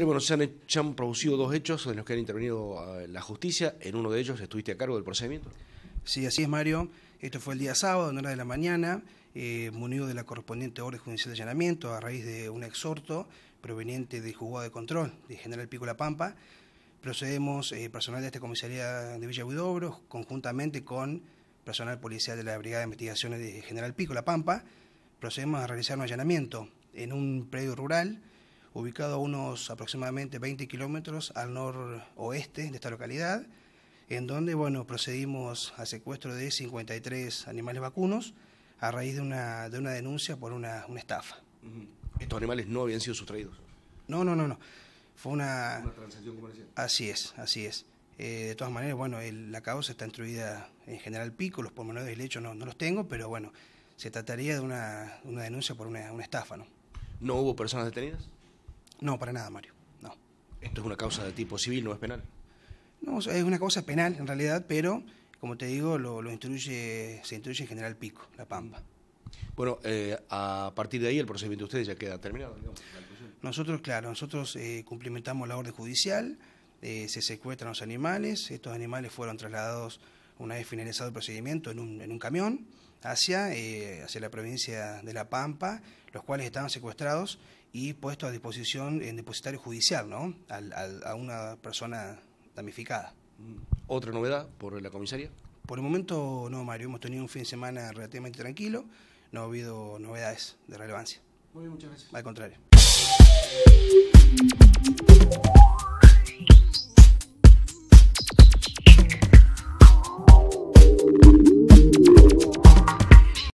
Bueno, se han, producido dos hechos en los que han intervenido ah, la justicia. En uno de ellos estuviste a cargo del procedimiento. Sí, así es, Mario. Esto fue el día sábado, en hora de la mañana, eh, munido de la correspondiente orden judicial de allanamiento a raíz de un exhorto proveniente del juzgado de control de General Pico La Pampa. Procedemos, eh, personal de esta comisaría de Villa Huidobro, conjuntamente con personal policial de la Brigada de Investigaciones de General Pico La Pampa, procedemos a realizar un allanamiento en un predio rural ubicado a unos aproximadamente 20 kilómetros al noroeste de esta localidad, en donde bueno, procedimos al secuestro de 53 animales vacunos a raíz de una, de una denuncia por una, estafa. ¿Estos animales no habían sido sustraídos? No, no, no, no. Fue una... transacción comercial. Así es, así es. Eh, de todas maneras, bueno, la causa está instruida en general pico, los pormenores del hecho no, los tengo, pero bueno, se trataría de una, denuncia por una, estafa, ¿No hubo personas detenidas? No, para nada, Mario. No. ¿Esto es una causa de tipo civil, no es penal? No, es una causa penal en realidad, pero como te digo, lo, instruye, se instruye en general Pico, La Pampa. Bueno, eh, a partir de ahí el procedimiento de ustedes ya queda terminado. nosotros, claro, nosotros eh, cumplimentamos la orden judicial, eh, se secuestran los animales, estos animales fueron trasladados una vez finalizado el procedimiento, en un, camión hacia, eh, hacia la provincia de La Pampa, los cuales estaban secuestrados y puestos a disposición en depositario judicial, ¿no? a una persona damnificada. ¿Otra novedad por la comisaría? Por el momento no, Mario. Hemos tenido un fin de semana relativamente tranquilo. No ha habido novedades de relevancia. Muy bien, muchas gracias. Al contrario.